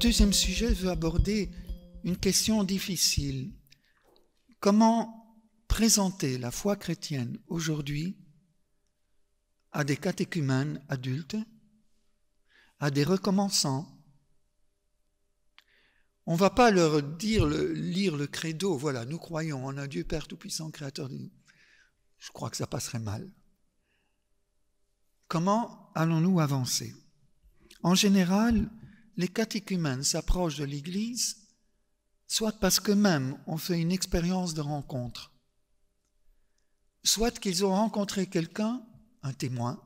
deuxième sujet, je veux aborder une question difficile. Comment présenter la foi chrétienne aujourd'hui à des catéchumènes adultes, à des recommençants On ne va pas leur dire lire le credo, voilà, nous croyons en un Dieu Père Tout-Puissant, Créateur de... nous. Je crois que ça passerait mal. Comment allons-nous avancer En général, les catéchumènes s'approchent de l'Église, soit parce qu'eux-mêmes ont fait une expérience de rencontre, soit qu'ils ont rencontré quelqu'un, un témoin,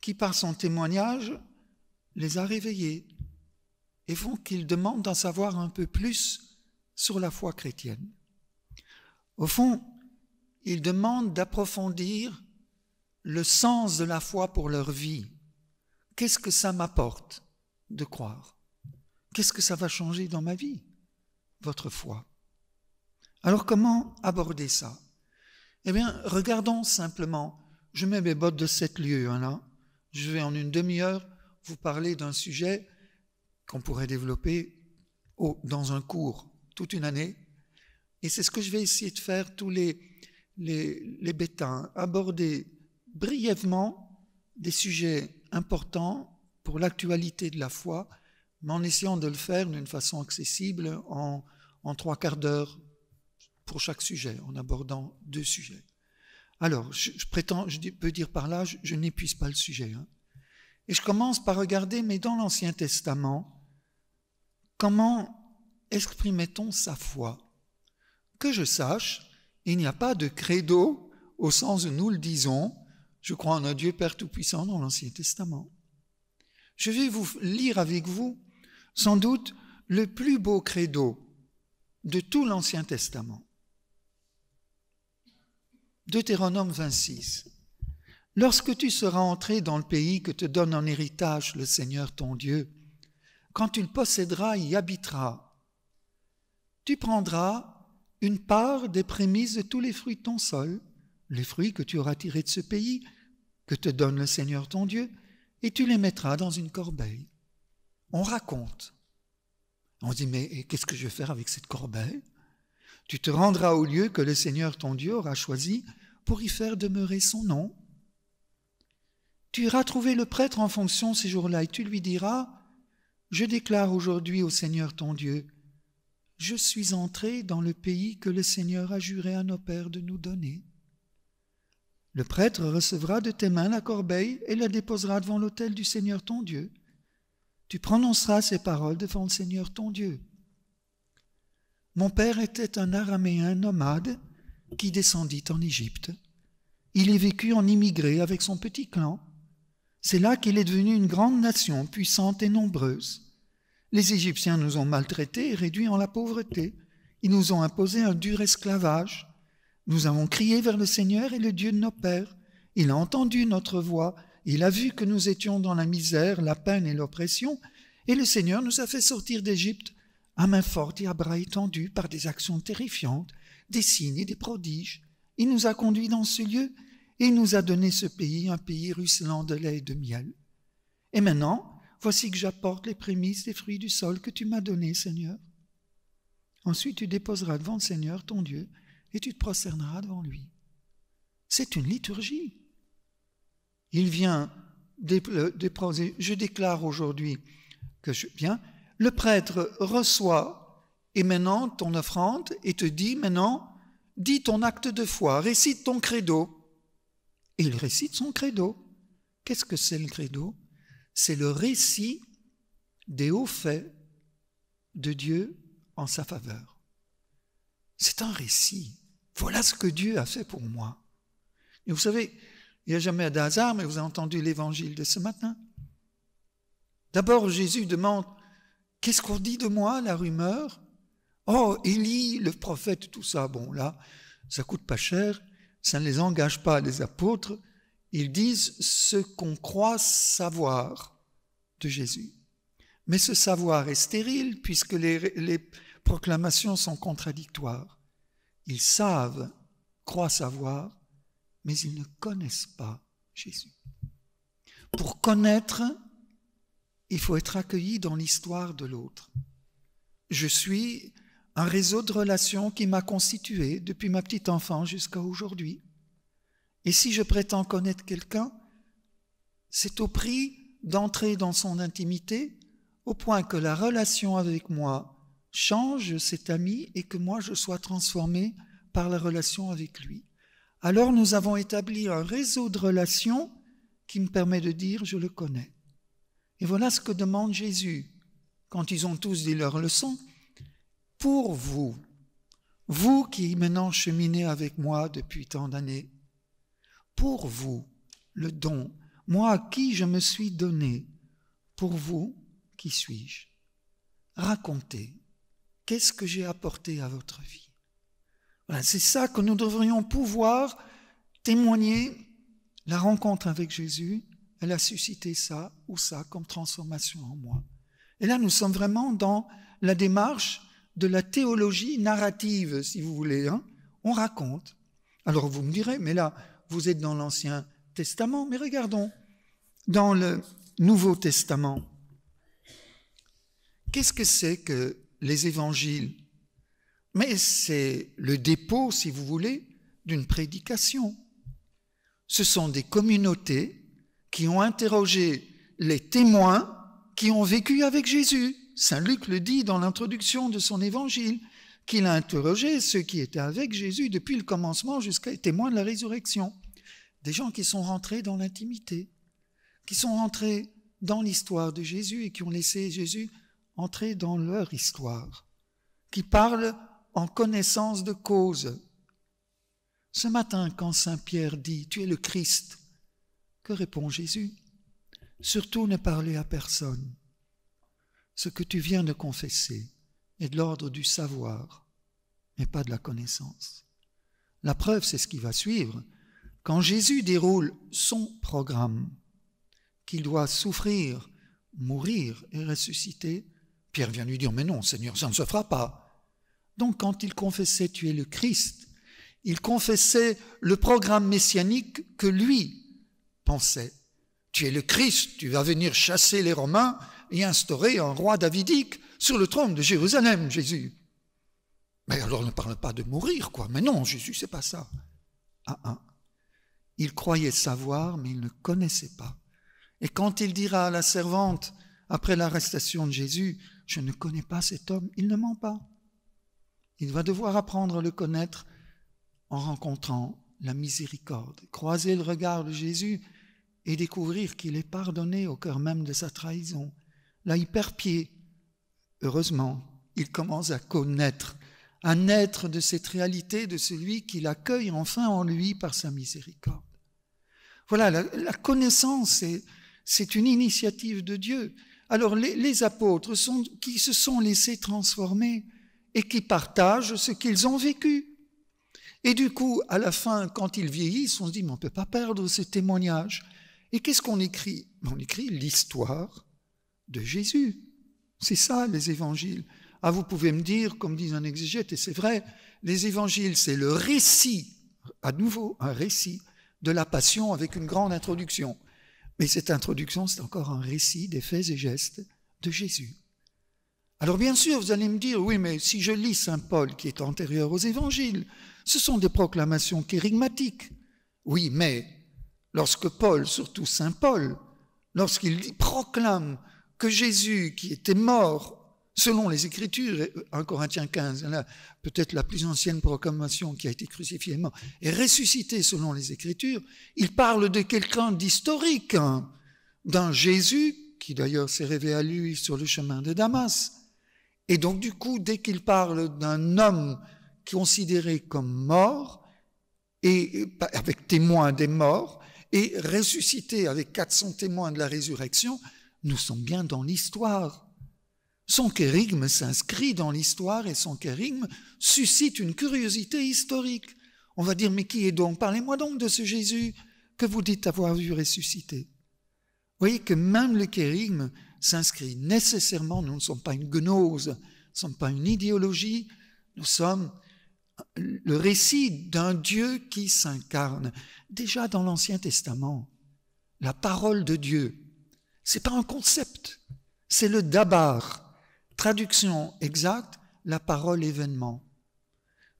qui par son témoignage les a réveillés et font qu'ils demandent d'en savoir un peu plus sur la foi chrétienne. Au fond, ils demandent d'approfondir le sens de la foi pour leur vie. Qu'est-ce que ça m'apporte de croire. Qu'est-ce que ça va changer dans ma vie Votre foi. Alors comment aborder ça Eh bien, regardons simplement, je mets mes bottes de sept lieu hein, là, je vais en une demi-heure vous parler d'un sujet qu'on pourrait développer au, dans un cours toute une année, et c'est ce que je vais essayer de faire tous les, les, aborder brièvement des sujets importants pour l'actualité de la foi, mais en essayant de le faire d'une façon accessible en, trois quarts d'heure pour chaque sujet, en abordant deux sujets. Alors, je, prétends, je peux dire par là, je, n'épuise pas le sujet. Hein. Et je commence par regarder, mais dans l'Ancien Testament, comment exprimait-on sa foi Que je sache, il n'y a pas de credo au sens où nous le disons, je crois en un Dieu Père Tout-Puissant dans l'Ancien Testament. Je vais vous lire avec vous, sans doute, le plus beau credo de tout l'Ancien Testament. Deutéronome 26. Lorsque tu seras entré dans le pays que te donne en héritage le Seigneur ton Dieu, quand tu le posséderas et y habiteras, tu prendras une part des prémices de tous les fruits de ton sol, les fruits que tu auras tirés de ce pays que te donne le Seigneur ton Dieu, et tu les mettras dans une corbeille. On raconte. On dit, mais qu'est-ce que je vais faire avec cette corbeille Tu te rendras au lieu que le Seigneur ton Dieu aura choisi pour y faire demeurer son nom. Tu iras trouver le prêtre en fonction ces jours-là et tu lui diras, je déclare aujourd'hui au Seigneur ton Dieu, je suis entré dans le pays que le Seigneur a juré à nos pères de nous donner. Le prêtre recevra de tes mains la corbeille et la déposera devant l'autel du Seigneur ton Dieu. Tu prononceras ces paroles devant le Seigneur ton Dieu. Mon père était un araméen nomade qui descendit en Égypte. Il est vécu en immigré avec son petit clan. C'est là qu'il est devenu une grande nation puissante et nombreuse. Les Égyptiens nous ont maltraités et réduits en la pauvreté. Ils nous ont imposé un dur esclavage. Nous avons crié vers le Seigneur et le Dieu de nos pères. Il a entendu notre voix, il a vu que nous étions dans la misère, la peine et l'oppression, et le Seigneur nous a fait sortir d'Égypte à main forte et à bras étendus par des actions terrifiantes, des signes et des prodiges. Il nous a conduits dans ce lieu et nous a donné ce pays, un pays ruisselant de lait et de miel. Et maintenant, voici que j'apporte les prémices des fruits du sol que tu m'as donné, Seigneur. Ensuite tu déposeras devant le Seigneur ton Dieu et tu te prosterneras devant lui. C'est une liturgie. Il vient déposer, je déclare aujourd'hui que je viens, le prêtre reçoit et maintenant ton offrande et te dit maintenant, dis ton acte de foi, récite ton credo. Et il récite son credo. Qu'est-ce que c'est le credo C'est le récit des hauts faits de Dieu en sa faveur. C'est un récit. Voilà ce que Dieu a fait pour moi. Et vous savez, il n'y a jamais d'hasard, mais vous avez entendu l'évangile de ce matin. D'abord, Jésus demande, qu'est-ce qu'on dit de moi, la rumeur Oh, Élie, le prophète, tout ça, bon là, ça coûte pas cher, ça ne les engage pas, les apôtres, ils disent ce qu'on croit savoir de Jésus. Mais ce savoir est stérile puisque les proclamations sont contradictoires. Ils savent, croient savoir, mais ils ne connaissent pas Jésus. Pour connaître, il faut être accueilli dans l'histoire de l'autre. Je suis un réseau de relations qui m'a constitué depuis ma petite enfance jusqu'à aujourd'hui. Et si je prétends connaître quelqu'un, c'est au prix d'entrer dans son intimité, au point que la relation avec moi change cet ami et que moi je sois transformé par la relation avec lui. Alors nous avons établi un réseau de relations qui me permet de dire je le connais. Et voilà ce que demande Jésus quand ils ont tous dit leur leçon. Pour vous, vous qui maintenant cheminez avec moi depuis tant d'années, pour vous, le don, moi à qui je me suis donné, pour vous, qui suis-je Racontez Qu'est-ce que j'ai apporté à votre vie voilà, C'est ça que nous devrions pouvoir témoigner. La rencontre avec Jésus, elle a suscité ça ou ça comme transformation en moi. Et là, nous sommes vraiment dans la démarche de la théologie narrative, si vous voulez. Hein. On raconte. Alors vous me direz, mais là, vous êtes dans l'Ancien Testament, mais regardons dans le Nouveau Testament. Qu'est-ce que c'est que les évangiles. Mais c'est le dépôt, si vous voulez, d'une prédication. Ce sont des communautés qui ont interrogé les témoins qui ont vécu avec Jésus. Saint Luc le dit dans l'introduction de son évangile, qu'il a interrogé ceux qui étaient avec Jésus depuis le commencement jusqu'à témoins de la résurrection. Des gens qui sont rentrés dans l'intimité, qui sont rentrés dans l'histoire de Jésus et qui ont laissé Jésus entrer dans leur histoire, qui parle en connaissance de cause. Ce matin, quand Saint Pierre dit ⁇ Tu es le Christ ⁇ que répond Jésus Surtout ne parlez à personne. Ce que tu viens de confesser est de l'ordre du savoir mais pas de la connaissance. La preuve, c'est ce qui va suivre. Quand Jésus déroule son programme, qu'il doit souffrir, mourir et ressusciter, Pierre vient lui dire, mais non, Seigneur, ça ne se fera pas. Donc quand il confessait, tu es le Christ, il confessait le programme messianique que lui pensait. Tu es le Christ, tu vas venir chasser les Romains et instaurer un roi davidique sur le trône de Jérusalem, Jésus. Mais alors ne parle pas de mourir, quoi. Mais non, Jésus, c'est pas ça. Ah, ah. Il croyait savoir, mais il ne connaissait pas. Et quand il dira à la servante, après l'arrestation de Jésus, je ne connais pas cet homme, il ne ment pas. Il va devoir apprendre à le connaître en rencontrant la miséricorde, croiser le regard de Jésus et découvrir qu'il est pardonné au cœur même de sa trahison. Là, il perd pied. Heureusement, il commence à connaître, à naître de cette réalité de celui qu'il accueille enfin en lui par sa miséricorde. Voilà, la, la connaissance, c'est une initiative de Dieu. Alors les, apôtres qui se sont laissés transformer et qui partagent ce qu'ils ont vécu. Et du coup, à la fin, quand ils vieillissent, on se dit, mais on ne peut pas perdre ce témoignage. Et qu'est-ce qu'on écrit ben, On écrit l'histoire de Jésus. C'est ça, les évangiles. Ah, vous pouvez me dire, comme dit un exégète, et c'est vrai, les évangiles, c'est le récit, à nouveau, un récit de la passion avec une grande introduction. Mais cette introduction, c'est encore un récit des faits et gestes de Jésus. Alors bien sûr, vous allez me dire, oui, mais si je lis Saint Paul qui est antérieur aux évangiles, ce sont des proclamations kérigmatiques. Oui, mais lorsque Paul, surtout Saint Paul, lorsqu'il proclame que Jésus, qui était mort selon les Écritures, 1 euh, Corinthiens 15, peut-être la plus ancienne proclamation qui a été crucifiée et ressuscité selon les Écritures, il parle de quelqu'un d'historique, hein, d'un Jésus, qui d'ailleurs s'est révélé à lui sur le chemin de Damas. Et donc du coup, dès qu'il parle d'un homme considéré comme mort, et avec témoin des morts, et ressuscité avec 400 témoins de la résurrection, nous sommes bien dans l'histoire son kérigme s'inscrit dans l'histoire et son kérigme suscite une curiosité historique. On va dire, mais qui est donc Parlez-moi donc de ce Jésus que vous dites avoir vu ressuscité. Vous voyez que même le kérigme s'inscrit nécessairement, nous ne sommes pas une gnose, nous ne sommes pas une idéologie, nous sommes le récit d'un Dieu qui s'incarne. Déjà dans l'Ancien Testament, la parole de Dieu, ce n'est pas un concept, c'est le dabar, traduction exacte, la parole événement.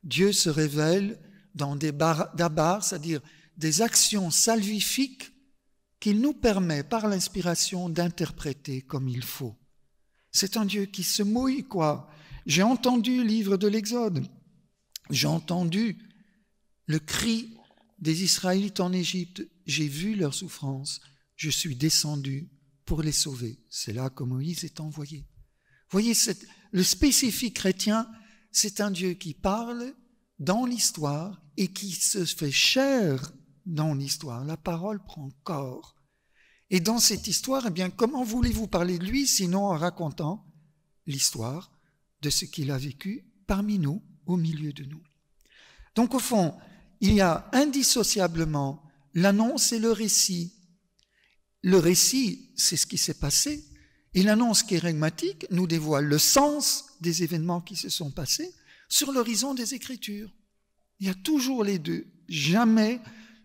Dieu se révèle dans des dabars, c'est-à-dire des actions salvifiques qu'il nous permet par l'inspiration d'interpréter comme il faut. C'est un Dieu qui se mouille, quoi. J'ai entendu le livre de l'Exode. J'ai entendu le cri des Israélites en Égypte. J'ai vu leur souffrance. Je suis descendu pour les sauver. C'est là que Moïse est envoyé voyez, le spécifique chrétien, c'est un Dieu qui parle dans l'histoire et qui se fait chair dans l'histoire. La parole prend corps. Et dans cette histoire, eh bien, comment voulez-vous parler de lui sinon en racontant l'histoire de ce qu'il a vécu parmi nous, au milieu de nous Donc au fond, il y a indissociablement l'annonce et le récit. Le récit, c'est ce qui s'est passé et l'annonce régmatique nous dévoile le sens des événements qui se sont passés sur l'horizon des Écritures. Il y a toujours les deux, jamais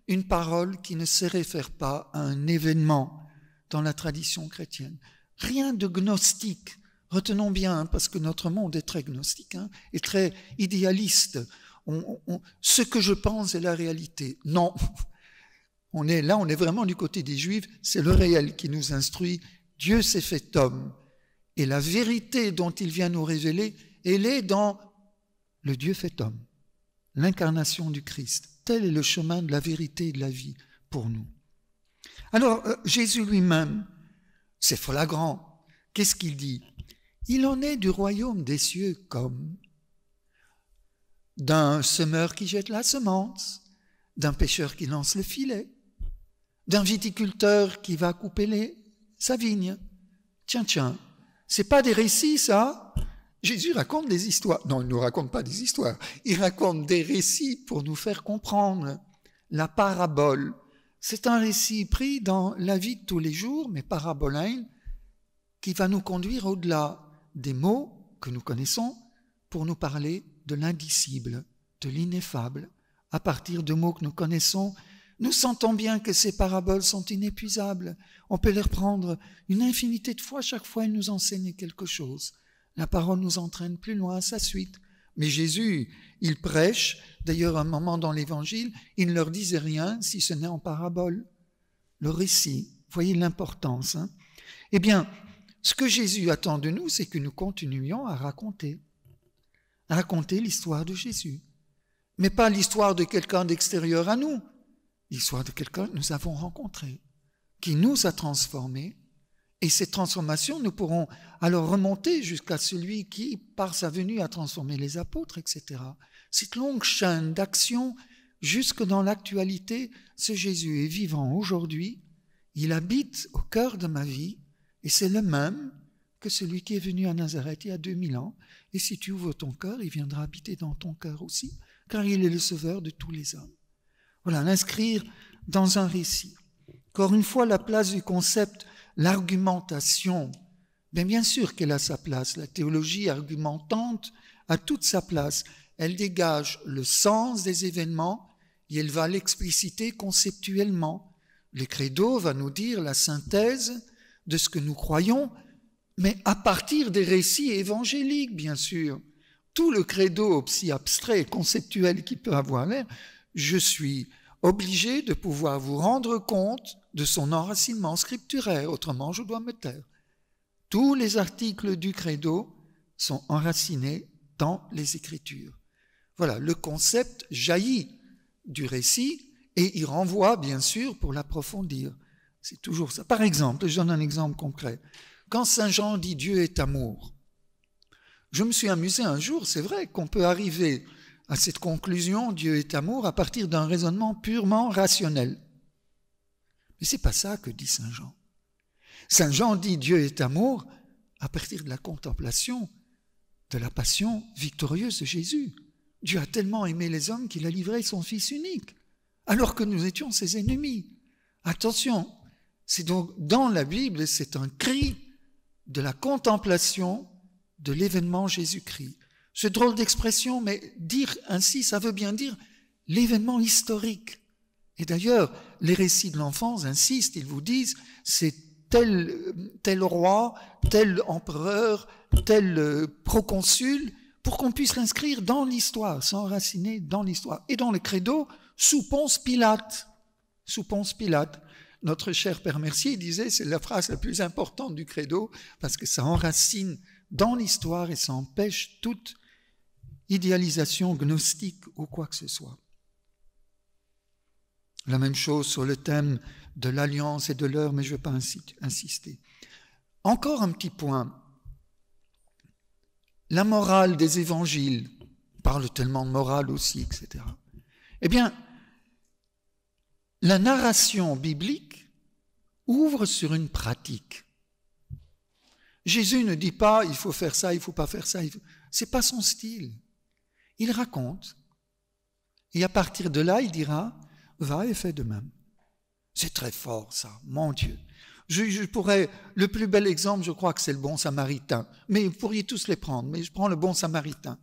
une parole qui ne se réfère pas à un événement dans la tradition chrétienne. Rien de gnostique, retenons bien, hein, parce que notre monde est très gnostique hein, et très idéaliste. ce que je pense est la réalité. Non, on est là, on est vraiment du côté des Juifs, c'est le réel qui nous instruit Dieu s'est fait homme. Et la vérité dont il vient nous révéler, elle est dans le Dieu fait homme, l'incarnation du Christ. Tel est le chemin de la vérité et de la vie pour nous. Alors, euh, Jésus lui-même, c'est flagrant. Qu'est-ce qu'il dit Il en est du royaume des cieux comme d'un semeur qui jette la semence, d'un pêcheur qui lance le filet, d'un viticulteur qui va couper les sa vigne. Tiens, tiens, c'est pas des récits, ça Jésus raconte des histoires. Non, il ne nous raconte pas des histoires. Il raconte des récits pour nous faire comprendre. La parabole, c'est un récit pris dans la vie de tous les jours, mais parabole qui va nous conduire au-delà des mots que nous connaissons pour nous parler de l'indicible, de l'ineffable, à partir de mots que nous connaissons nous sentons bien que ces paraboles sont inépuisables. On peut les reprendre une infinité de fois, chaque fois elles nous enseignent quelque chose. La parole nous entraîne plus loin à sa suite. Mais Jésus, il prêche, d'ailleurs un moment dans l'Évangile, il ne leur disait rien si ce n'est en parabole. Le récit, voyez l'importance. Hein. eh bien, ce que Jésus attend de nous, c'est que nous continuions à raconter, à raconter l'histoire de Jésus. Mais pas l'histoire de quelqu'un d'extérieur à nous, l'histoire de quelqu'un que nous avons rencontré, qui nous a transformés. Et cette transformations, nous pourrons alors remonter jusqu'à celui qui, par sa venue, a transformé les apôtres, etc. Cette longue chaîne d'action, jusque dans l'actualité, ce Jésus est vivant aujourd'hui, il habite au cœur de ma vie, et c'est le même que celui qui est venu à Nazareth il y a 2000 ans. Et si tu ouvres ton cœur, il viendra habiter dans ton cœur aussi, car il est le sauveur de tous les hommes. Voilà, l'inscrire dans un récit. Encore une fois, la place du concept, l'argumentation. Bien, bien sûr qu'elle a sa place. La théologie argumentante a toute sa place. Elle dégage le sens des événements et elle va l'expliciter conceptuellement. Le credo va nous dire la synthèse de ce que nous croyons, mais à partir des récits évangéliques, bien sûr. Tout le credo, si abstrait et conceptuel qu'il peut avoir l'air, je suis obligé de pouvoir vous rendre compte de son enracinement scripturaire, autrement je dois me taire. Tous les articles du credo sont enracinés dans les Écritures. Voilà, le concept jaillit du récit et il renvoie, bien sûr, pour l'approfondir. C'est toujours ça. Par exemple, je donne un exemple concret. Quand Saint Jean dit Dieu est amour, je me suis amusé un jour, c'est vrai, qu'on peut arriver à cette conclusion Dieu est amour à partir d'un raisonnement purement rationnel. Mais c'est pas ça que dit Saint Jean. Saint Jean dit Dieu est amour à partir de la contemplation de la passion victorieuse de Jésus. Dieu a tellement aimé les hommes qu'il a livré son Fils unique, alors que nous étions ses ennemis. Attention, c'est donc dans la Bible, c'est un cri de la contemplation de l'événement Jésus-Christ. C'est drôle d'expression, mais dire ainsi, ça veut bien dire l'événement historique. Et d'ailleurs, les récits de l'enfance insistent, ils vous disent, c'est tel, tel roi, tel empereur, tel euh, proconsul, pour qu'on puisse l'inscrire dans l'histoire, s'enraciner dans l'histoire. Et dans le credo, sous Ponce Pilate. Sous Ponce Pilate. Notre cher Père Mercier disait, c'est la phrase la plus importante du credo, parce que ça enracine dans l'histoire et ça empêche toute idéalisation gnostique ou quoi que ce soit. La même chose sur le thème de l'alliance et de l'heure, mais je ne vais pas insister. Encore un petit point. La morale des évangiles parle tellement de morale aussi, etc. Eh bien, la narration biblique ouvre sur une pratique. Jésus ne dit pas il faut faire ça, il faut pas faire ça. ce C'est pas son style. Il raconte. Et à partir de là, il dira, va et fais de même. C'est très fort, ça, mon Dieu. Je, pourrais, le plus bel exemple, je crois que c'est le bon samaritain. Mais vous pourriez tous les prendre, mais je prends le bon samaritain.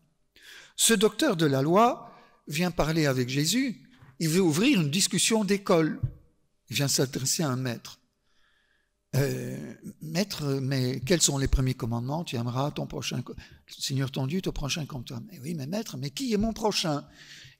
Ce docteur de la loi vient parler avec Jésus. Il veut ouvrir une discussion d'école. Il vient s'adresser à un maître. Euh, maître, mais quels sont les premiers commandements Tu aimeras ton prochain. Seigneur ton Dieu, ton prochain comme toi. Mais eh oui, mais maître, mais qui est mon prochain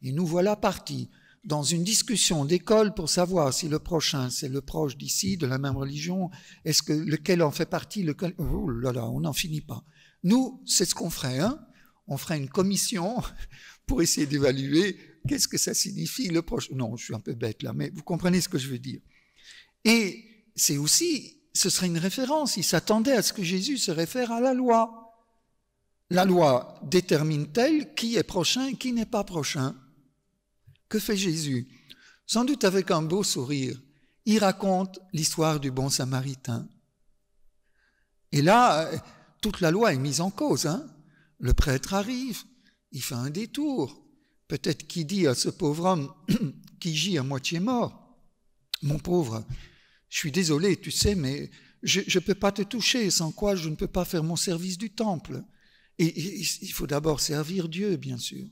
Et nous voilà partis dans une discussion d'école pour savoir si le prochain, c'est le proche d'ici, de la même religion, est-ce que lequel en fait partie, lequel... Oh là là, on n'en finit pas. Nous, c'est ce qu'on ferait, hein on ferait une commission pour essayer d'évaluer qu'est-ce que ça signifie le prochain. Non, je suis un peu bête là, mais vous comprenez ce que je veux dire. Et c'est aussi, ce serait une référence. Il s'attendait à ce que Jésus se réfère à la loi. La loi détermine-t-elle qui est prochain et qui n'est pas prochain Que fait Jésus Sans doute avec un beau sourire, il raconte l'histoire du bon samaritain. Et là, toute la loi est mise en cause. Hein. le prêtre arrive, il fait un détour. Peut-être qu'il dit à ce pauvre homme qui gît à moitié mort, Mon pauvre, je suis désolé, tu sais, mais je ne peux pas te toucher, sans quoi je ne peux pas faire mon service du temple. Et il faut d'abord servir Dieu, bien sûr.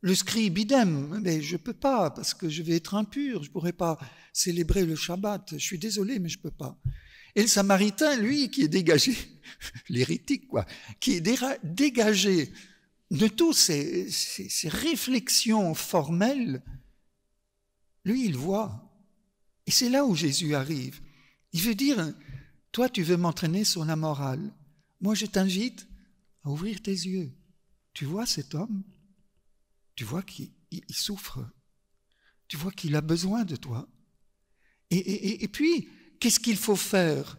Le scribe, idem, mais je ne peux pas parce que je vais être impur, je ne pourrai pas célébrer le Shabbat, je suis désolé, mais je ne peux pas. Et le Samaritain, lui, qui est dégagé, l'hérétique, quoi, qui est dégagé de toutes ces réflexions formelles, lui, il voit. Et c'est là où Jésus arrive. Il veut dire, toi, tu veux m'entraîner sur la morale. Moi, je t'invite ouvrir tes yeux. Tu vois cet homme Tu vois qu'il souffre. Tu vois qu'il a besoin de toi. Et, puis, qu'est-ce qu'il faut faire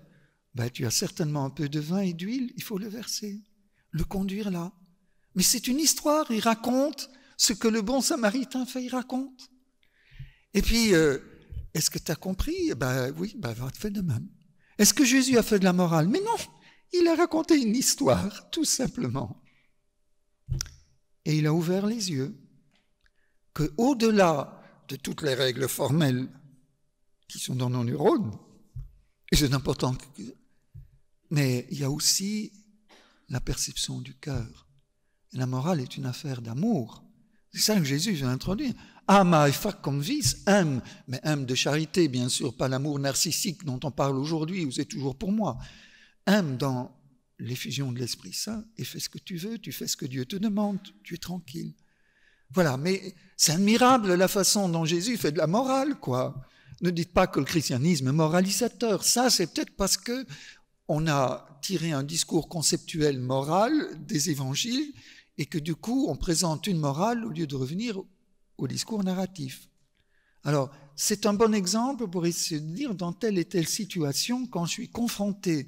bah, Tu as certainement un peu de vin et d'huile, il faut le verser, le conduire là. Mais c'est une histoire, il raconte ce que le bon samaritain fait, il raconte. Et puis, euh, est-ce que tu as compris bah, oui, Bah va te faire de même. Est-ce que Jésus a fait de la morale Mais non il a raconté une histoire, tout simplement. Et il a ouvert les yeux que, au-delà de toutes les règles formelles qui sont dans nos neurones, et c'est important, mais il y a aussi la perception du cœur. La morale est une affaire d'amour. C'est ça que Jésus introduit. introduire. Ama fac comme vis »« aime, mais aime de charité, bien sûr, pas l'amour narcissique dont on parle aujourd'hui, où c'est toujours pour moi aime dans l'effusion de l'Esprit Saint et fais ce que tu veux, tu fais ce que Dieu te demande, tu es tranquille. Voilà, mais c'est admirable la façon dont Jésus fait de la morale, quoi. Ne dites pas que le christianisme est moralisateur. Ça, c'est peut-être parce que on a tiré un discours conceptuel moral des évangiles et que du coup, on présente une morale au lieu de revenir au discours narratif. Alors, c'est un bon exemple pour essayer de dire dans telle et telle situation, quand je suis confronté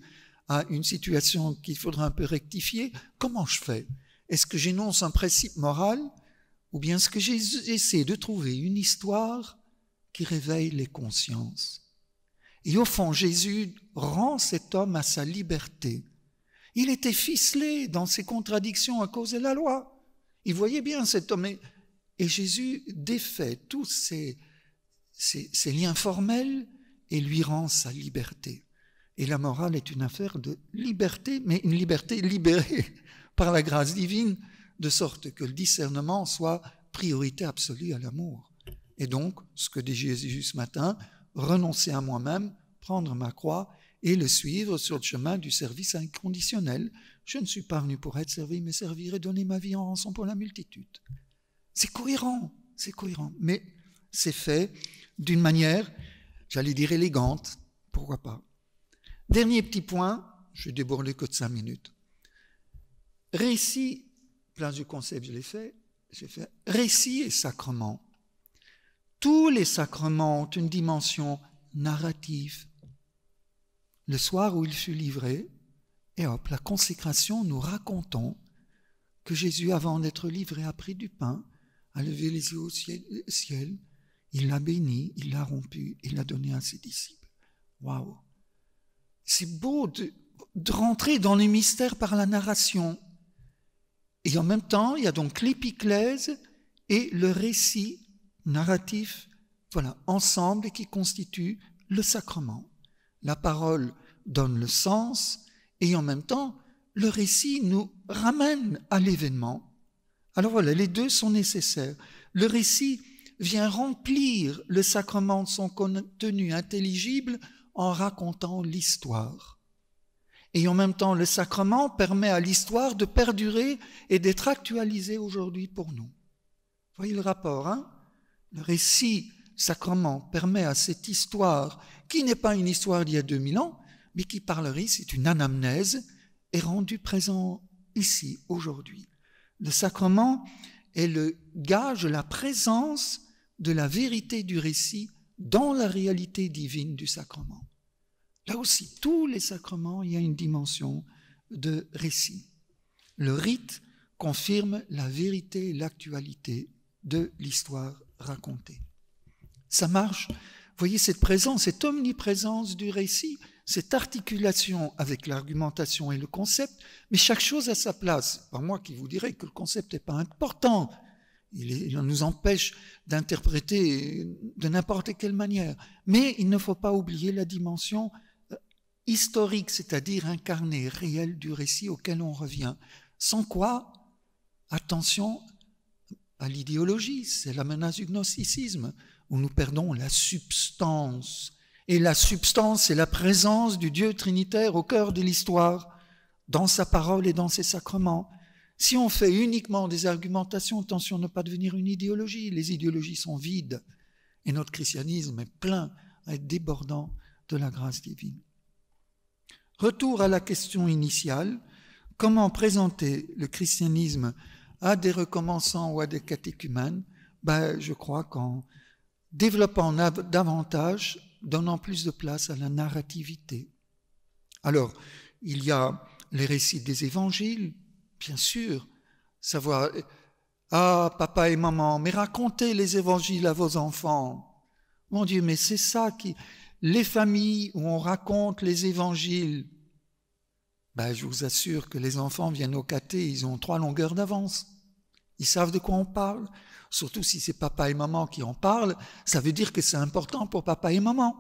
à une situation qu'il faudra un peu rectifier, comment je fais Est-ce que j'énonce un principe moral ou bien est-ce que j'essaie de trouver une histoire qui réveille les consciences Et au fond, Jésus rend cet homme à sa liberté. Il était ficelé dans ses contradictions à cause de la loi. Il voyait bien cet homme. Et, Jésus défait tous ses ces liens formels et lui rend sa liberté. Et la morale est une affaire de liberté, mais une liberté libérée par la grâce divine, de sorte que le discernement soit priorité absolue à l'amour. Et donc, ce que dit Jésus ce matin, renoncer à moi-même, prendre ma croix et le suivre sur le chemin du service inconditionnel. Je ne suis pas venu pour être servi, mais servir et donner ma vie en rançon pour la multitude. C'est cohérent, c'est cohérent, mais c'est fait d'une manière, j'allais dire élégante, pourquoi pas. Dernier petit point, je vais que de cinq minutes. Récit, plein du concept, je l'ai fait, j'ai fait récit et sacrement. Tous les sacrements ont une dimension narrative. Le soir où il fut livré, et hop, la consécration, nous racontons que Jésus, avant d'être livré, a pris du pain, a levé les yeux au ciel, euh, il l'a béni, il l'a rompu, il l'a donné à ses disciples. Waouh c'est beau de, rentrer dans les mystères par la narration. Et en même temps, il y a donc l'épiclèse et le récit narratif, voilà, ensemble qui constituent le sacrement. La parole donne le sens et en même temps, le récit nous ramène à l'événement. Alors voilà, les deux sont nécessaires. Le récit vient remplir le sacrement de son contenu intelligible en racontant l'histoire. Et en même temps, le sacrement permet à l'histoire de perdurer et d'être actualisée aujourd'hui pour nous. Voyez le rapport, hein Le récit sacrement permet à cette histoire, qui n'est pas une histoire d'il y a 2000 ans, mais qui parlerait, c'est une anamnèse, est rendue présent ici, aujourd'hui. Le sacrement est le gage, la présence de la vérité du récit dans la réalité divine du sacrement. Là aussi, tous les sacrements, il y a une dimension de récit. Le rite confirme la vérité et l'actualité de l'histoire racontée. Ça marche. Voyez cette présence, cette omniprésence du récit, cette articulation avec l'argumentation et le concept, mais chaque chose à sa place. Pas moi qui vous dirais que le concept n'est pas important, il, nous empêche d'interpréter de n'importe quelle manière. Mais il ne faut pas oublier la dimension euh, historique, c'est-à-dire incarnée, réelle du récit auquel on revient. Sans quoi, attention à l'idéologie, c'est la menace du gnosticisme, où nous perdons la substance. Et la substance, c'est la présence du Dieu trinitaire au cœur de l'histoire, dans sa parole et dans ses sacrements. Si on fait uniquement des argumentations, attention ne pas devenir une idéologie. Les idéologies sont vides et notre christianisme est plein à débordant de la grâce divine. Retour à la question initiale, comment présenter le christianisme à des recommençants ou à des catéchumènes ben, Je crois qu'en développant davantage, donnant plus de place à la narrativité. Alors, il y a les récits des évangiles, Bien sûr, savoir, ah, papa et maman, mais racontez les évangiles à vos enfants. Mon Dieu, mais c'est ça qui... Les familles où on raconte les évangiles, ben, je vous assure que les enfants viennent au caté, ils ont trois longueurs d'avance. Ils savent de quoi on parle. Surtout si c'est papa et maman qui en parlent, ça veut dire que c'est important pour papa et maman.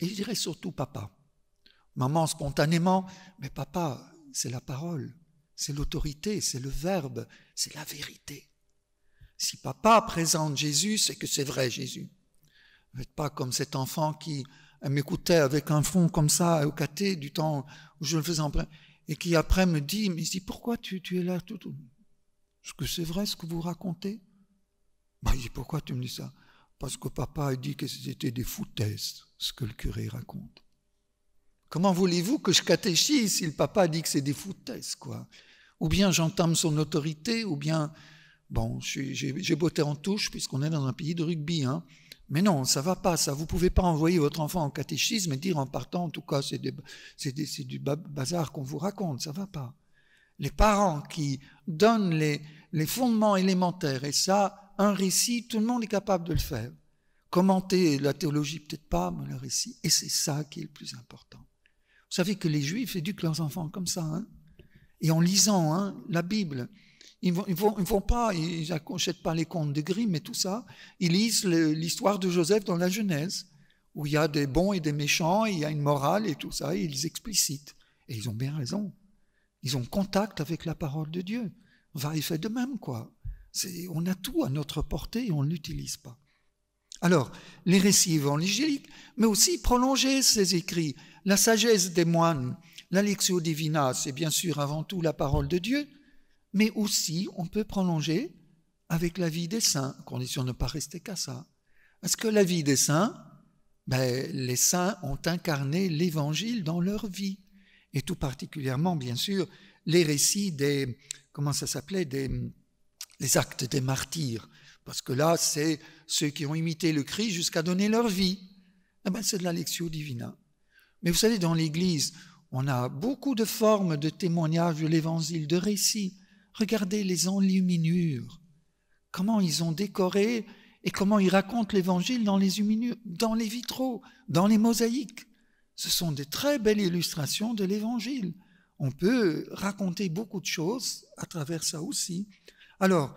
Et je dirais surtout papa. Maman spontanément, mais papa, c'est la parole, c'est l'autorité, c'est le verbe, c'est la vérité. Si papa présente Jésus, c'est que c'est vrai Jésus. Vous pas comme cet enfant qui m'écoutait avec un fond comme ça au caté du temps où je le faisais en plein, et qui après me dit, mais dit, pourquoi tu, es là tout, Est-ce que c'est vrai ce que vous racontez mais bah, pourquoi tu me dis ça Parce que papa a dit que c'était des foutaises, ce que le curé raconte. Comment voulez-vous que je catéchise si le papa dit que c'est des foutaises, quoi Ou bien j'entame son autorité, ou bien... Bon, j'ai beauté en touche puisqu'on est dans un pays de rugby, hein. Mais non, ça va pas, ça. Vous pouvez pas envoyer votre enfant en catéchisme et dire en partant, en tout cas, c'est du bazar qu'on vous raconte, ça va pas. Les parents qui donnent les, les fondements élémentaires, et ça, un récit, tout le monde est capable de le faire. Commenter la théologie, peut-être pas, mais le récit. Et c'est ça qui est le plus important. Vous savez que les Juifs éduquent leurs enfants comme ça, hein. et en lisant hein, la Bible. Ils ne vont, pas, ils n'achètent pas les contes de Grimm et tout ça. Ils lisent l'histoire de Joseph dans la Genèse, où il y a des bons et des méchants, il y a une morale et tout ça, et ils explicitent. Et ils ont bien raison. Ils ont contact avec la parole de Dieu. Va et fait de même, quoi. On a tout à notre portée et on ne l'utilise pas. Alors, les récits évangéliques, mais aussi prolonger ces écrits, la sagesse des moines, l'Alexio Divina, c'est bien sûr avant tout la parole de Dieu, mais aussi on peut prolonger avec la vie des saints, condition de ne pas rester qu'à ça. Parce que la vie des saints, ben, les saints ont incarné l'évangile dans leur vie, et tout particulièrement, bien sûr, les récits des, comment ça s'appelait, des les actes des martyrs, parce que là, c'est ceux qui ont imité le Christ jusqu'à donner leur vie. Eh ben, c'est de la Lectio Divina. Mais vous savez, dans l'Église, on a beaucoup de formes de témoignages de l'Évangile, de récits. Regardez les enluminures, comment ils ont décoré et comment ils racontent l'Évangile dans les, dans les vitraux, dans les mosaïques. Ce sont des très belles illustrations de l'Évangile. On peut raconter beaucoup de choses à travers ça aussi. Alors,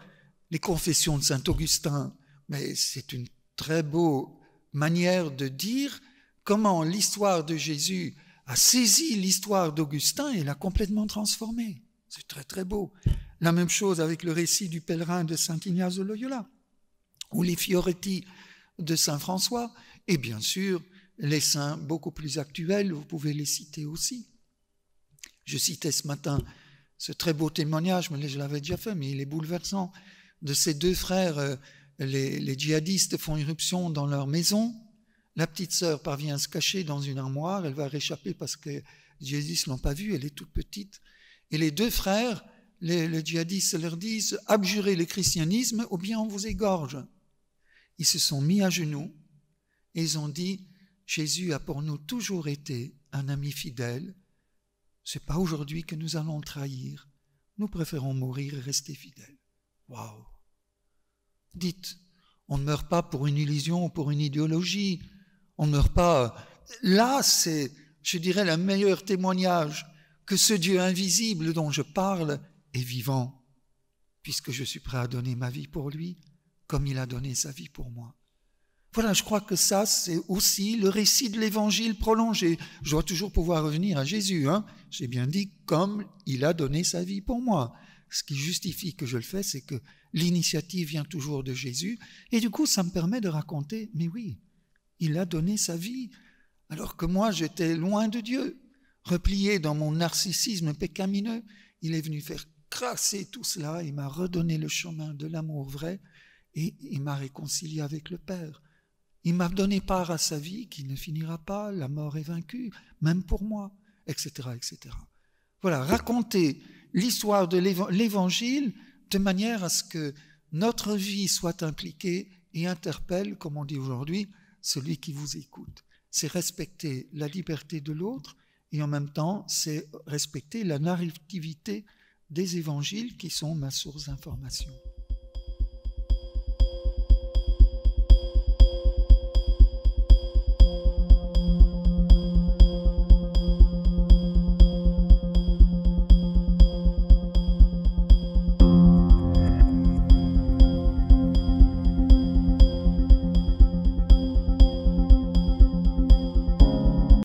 les confessions de Saint Augustin, mais c'est une très belle manière de dire comment l'histoire de Jésus a saisi l'histoire d'Augustin et l'a complètement transformée. C'est très très beau. La même chose avec le récit du pèlerin de Saint Ignace de Loyola, ou les Fioretti de Saint François, et bien sûr les saints beaucoup plus actuels, vous pouvez les citer aussi. Je citais ce matin ce très beau témoignage, mais je l'avais déjà fait, mais il est bouleversant, de ses deux frères, euh, les, djihadistes font irruption dans leur maison. La petite sœur parvient à se cacher dans une armoire. Elle va réchapper parce que les djihadistes l'ont pas vue. Elle est toute petite. Et les deux frères, les, djihadistes leur disent abjurez le christianisme ou bien on vous égorge. Ils se sont mis à genoux et ils ont dit Jésus a pour nous toujours été un ami fidèle. C'est pas aujourd'hui que nous allons le trahir. Nous préférons mourir et rester fidèles. Waouh dites. On ne meurt pas pour une illusion ou pour une idéologie. On ne meurt pas. Là, c'est, je dirais, le meilleur témoignage que ce Dieu invisible dont je parle est vivant, puisque je suis prêt à donner ma vie pour lui, comme il a donné sa vie pour moi. Voilà, je crois que ça, c'est aussi le récit de l'évangile prolongé. Je dois toujours pouvoir revenir à Jésus. Hein. J'ai bien dit comme il a donné sa vie pour moi ce qui justifie que je le fais, c'est que l'initiative vient toujours de Jésus. Et du coup, ça me permet de raconter, mais oui, il a donné sa vie, alors que moi, j'étais loin de Dieu, replié dans mon narcissisme pécamineux. Il est venu faire crasser tout cela, il m'a redonné le chemin de l'amour vrai, et il m'a réconcilié avec le Père. Il m'a donné part à sa vie qui ne finira pas, la mort est vaincue, même pour moi, etc., etc. Voilà, raconter l'histoire de l'Évangile de manière à ce que notre vie soit impliquée et interpelle, comme on dit aujourd'hui, celui qui vous écoute. C'est respecter la liberté de l'autre et en même temps, c'est respecter la narrativité des évangiles qui sont ma source d'information.